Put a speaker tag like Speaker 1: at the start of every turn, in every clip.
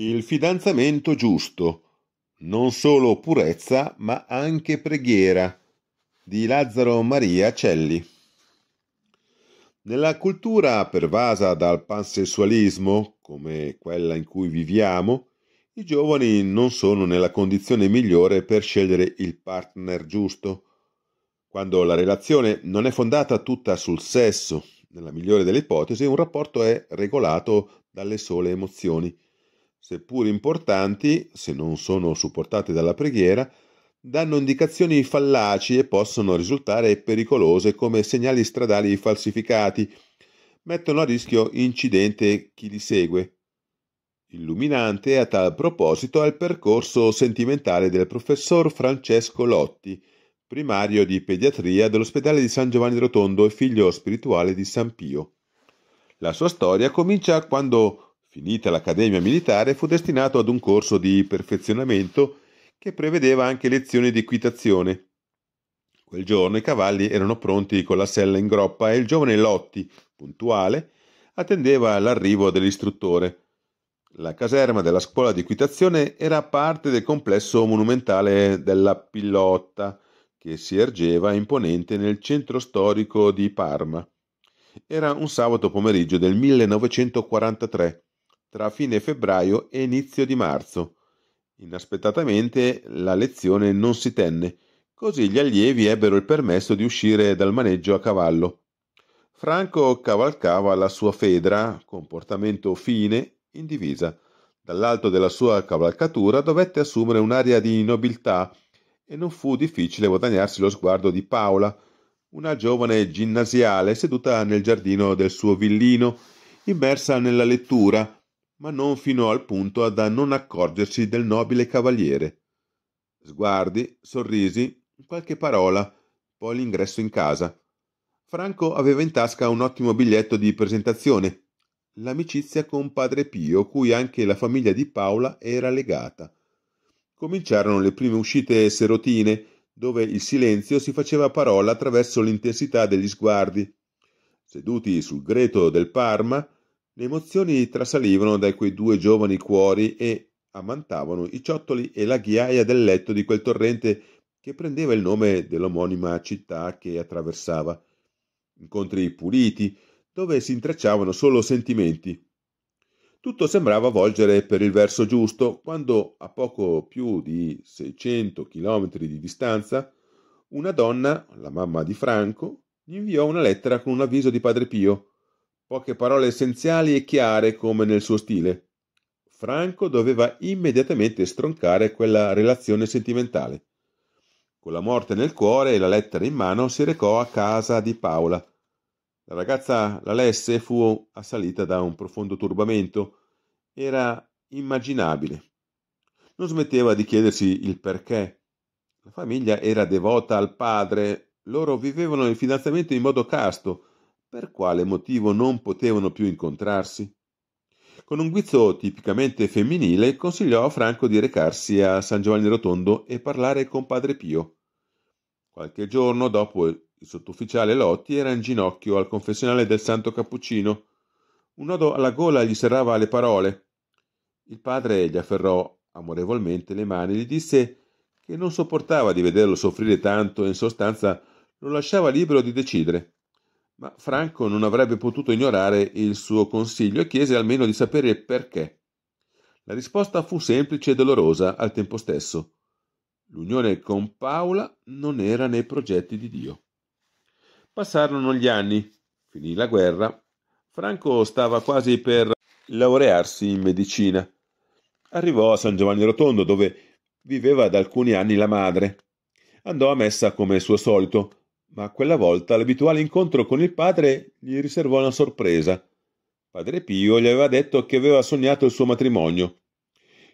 Speaker 1: Il fidanzamento giusto, non solo purezza ma anche preghiera, di Lazzaro Maria Celli. Nella cultura pervasa dal pansessualismo, come quella in cui viviamo, i giovani non sono nella condizione migliore per scegliere il partner giusto. Quando la relazione non è fondata tutta sul sesso, nella migliore delle ipotesi, un rapporto è regolato dalle sole emozioni seppur importanti, se non sono supportate dalla preghiera, danno indicazioni fallaci e possono risultare pericolose come segnali stradali falsificati, mettono a rischio incidente chi li segue. Illuminante a tal proposito è il percorso sentimentale del professor Francesco Lotti, primario di pediatria dell'ospedale di San Giovanni Rotondo e figlio spirituale di San Pio. La sua storia comincia quando Finita l'accademia militare fu destinato ad un corso di perfezionamento che prevedeva anche lezioni di equitazione. Quel giorno i cavalli erano pronti con la sella in groppa e il giovane Lotti, puntuale, attendeva l'arrivo dell'istruttore. La caserma della scuola di equitazione era parte del complesso monumentale della Pillotta, che si ergeva imponente nel centro storico di Parma. Era un sabato pomeriggio del 1943 tra fine febbraio e inizio di marzo. Inaspettatamente la lezione non si tenne, così gli allievi ebbero il permesso di uscire dal maneggio a cavallo. Franco cavalcava la sua fedra, comportamento fine, in divisa. Dall'alto della sua cavalcatura dovette assumere un'aria di nobiltà e non fu difficile guadagnarsi lo sguardo di Paola, una giovane ginnasiale seduta nel giardino del suo villino, immersa nella lettura, ma non fino al punto da non accorgersi del nobile cavaliere. Sguardi, sorrisi, qualche parola, poi l'ingresso in casa. Franco aveva in tasca un ottimo biglietto di presentazione, l'amicizia con padre Pio, cui anche la famiglia di Paola era legata. Cominciarono le prime uscite serotine, dove il silenzio si faceva parola attraverso l'intensità degli sguardi. Seduti sul greto del Parma, le emozioni trasalivano da quei due giovani cuori e ammantavano i ciottoli e la ghiaia del letto di quel torrente che prendeva il nome dell'omonima città che attraversava. Incontri puliti, dove si intrecciavano solo sentimenti. Tutto sembrava volgere per il verso giusto quando, a poco più di 600 chilometri di distanza, una donna, la mamma di Franco, gli inviò una lettera con un avviso di Padre Pio Poche parole essenziali e chiare come nel suo stile. Franco doveva immediatamente stroncare quella relazione sentimentale. Con la morte nel cuore e la lettera in mano si recò a casa di Paola. La ragazza la lesse e fu assalita da un profondo turbamento. Era immaginabile. Non smetteva di chiedersi il perché. La famiglia era devota al padre, loro vivevano il fidanzamento in modo casto, per quale motivo non potevano più incontrarsi? Con un guizzo tipicamente femminile consigliò a Franco di recarsi a San Giovanni Rotondo e parlare con padre Pio. Qualche giorno dopo il sottufficiale Lotti era in ginocchio al confessionale del Santo Cappuccino. Un nodo alla gola gli serrava le parole. Il padre gli afferrò amorevolmente le mani e gli disse che non sopportava di vederlo soffrire tanto e in sostanza lo lasciava libero di decidere. Ma Franco non avrebbe potuto ignorare il suo consiglio e chiese almeno di sapere perché. La risposta fu semplice e dolorosa al tempo stesso. L'unione con Paola non era nei progetti di Dio. Passarono gli anni, finì la guerra. Franco stava quasi per laurearsi in medicina. Arrivò a San Giovanni Rotondo dove viveva da alcuni anni la madre. Andò a messa come suo solito ma quella volta l'abituale incontro con il padre gli riservò una sorpresa. Padre Pio gli aveva detto che aveva sognato il suo matrimonio.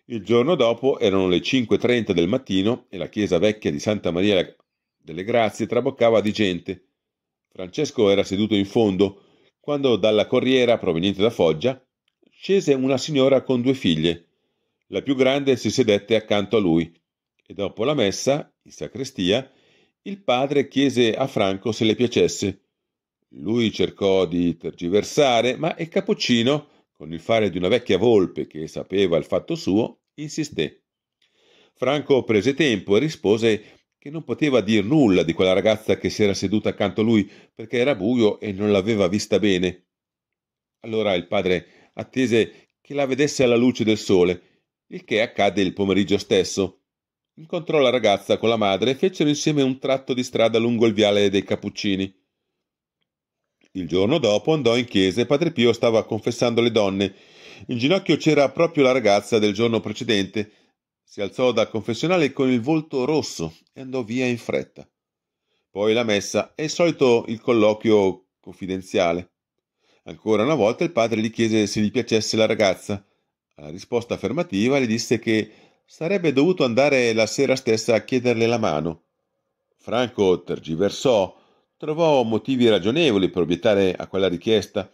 Speaker 1: Il giorno dopo erano le 5.30 del mattino e la chiesa vecchia di Santa Maria delle Grazie traboccava di gente. Francesco era seduto in fondo quando dalla corriera proveniente da Foggia scese una signora con due figlie. La più grande si sedette accanto a lui e dopo la messa, in sacrestia, il padre chiese a Franco se le piacesse. Lui cercò di tergiversare, ma il cappuccino, con il fare di una vecchia volpe che sapeva il fatto suo, insisté. Franco prese tempo e rispose che non poteva dir nulla di quella ragazza che si era seduta accanto a lui perché era buio e non l'aveva vista bene. Allora il padre attese che la vedesse alla luce del sole, il che accadde il pomeriggio stesso. Incontrò la ragazza con la madre e fecero insieme un tratto di strada lungo il viale dei Cappuccini. Il giorno dopo andò in chiesa e Padre Pio stava confessando le donne. In ginocchio c'era proprio la ragazza del giorno precedente. Si alzò da confessionale con il volto rosso e andò via in fretta. Poi la messa e il solito il colloquio confidenziale. Ancora una volta il padre gli chiese se gli piacesse la ragazza. Alla risposta affermativa gli disse che Sarebbe dovuto andare la sera stessa a chiederle la mano. Franco tergiversò, trovò motivi ragionevoli per obiettare a quella richiesta.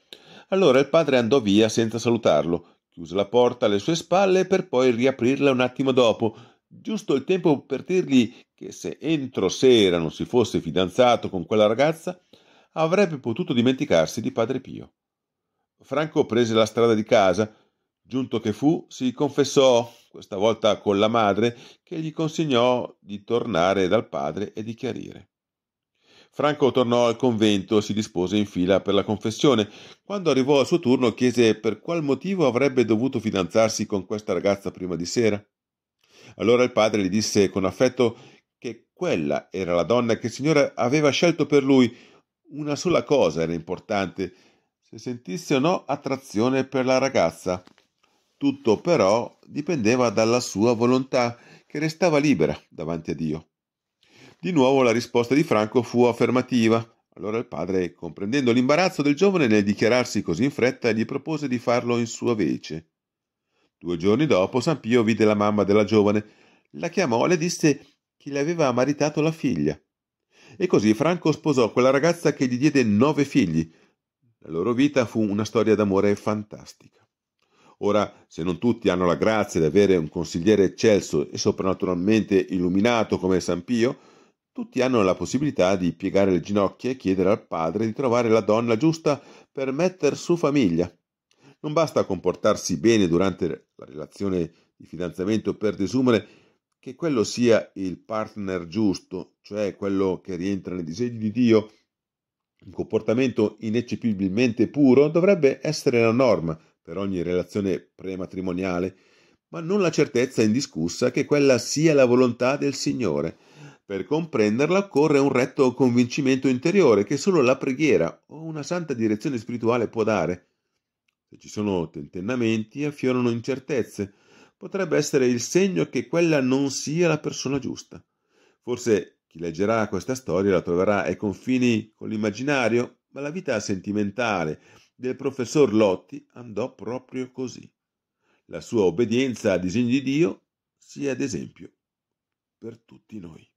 Speaker 1: Allora il padre andò via senza salutarlo, chiuse la porta alle sue spalle per poi riaprirla un attimo dopo, giusto il tempo per dirgli che se entro sera non si fosse fidanzato con quella ragazza, avrebbe potuto dimenticarsi di padre Pio. Franco prese la strada di casa, Giunto che fu, si confessò, questa volta con la madre, che gli consignò di tornare dal padre e di chiarire. Franco tornò al convento e si dispose in fila per la confessione. Quando arrivò al suo turno chiese per qual motivo avrebbe dovuto fidanzarsi con questa ragazza prima di sera. Allora il padre gli disse con affetto che quella era la donna che il Signore aveva scelto per lui. Una sola cosa era importante, se sentisse o no attrazione per la ragazza. Tutto però dipendeva dalla sua volontà, che restava libera davanti a Dio. Di nuovo la risposta di Franco fu affermativa. Allora il padre, comprendendo l'imbarazzo del giovane nel dichiararsi così in fretta, gli propose di farlo in sua vece. Due giorni dopo San Pio vide la mamma della giovane, la chiamò e le disse che le aveva maritato la figlia. E così Franco sposò quella ragazza che gli diede nove figli. La loro vita fu una storia d'amore fantastica. Ora, se non tutti hanno la grazia di avere un consigliere eccelso e soprannaturalmente illuminato come San Pio, tutti hanno la possibilità di piegare le ginocchia e chiedere al padre di trovare la donna giusta per metter su famiglia. Non basta comportarsi bene durante la relazione di fidanzamento per desumere che quello sia il partner giusto, cioè quello che rientra nei disegni di Dio. Un comportamento ineccepibilmente puro dovrebbe essere la norma, per ogni relazione prematrimoniale, ma non la certezza indiscussa che quella sia la volontà del Signore. Per comprenderla occorre un retto convincimento interiore che solo la preghiera o una santa direzione spirituale può dare. Se ci sono tentennamenti, affiorano incertezze. Potrebbe essere il segno che quella non sia la persona giusta. Forse chi leggerà questa storia la troverà ai confini con l'immaginario, ma la vita sentimentale, del professor Lotti andò proprio così. La sua obbedienza al disegni di Dio sia ad esempio per tutti noi.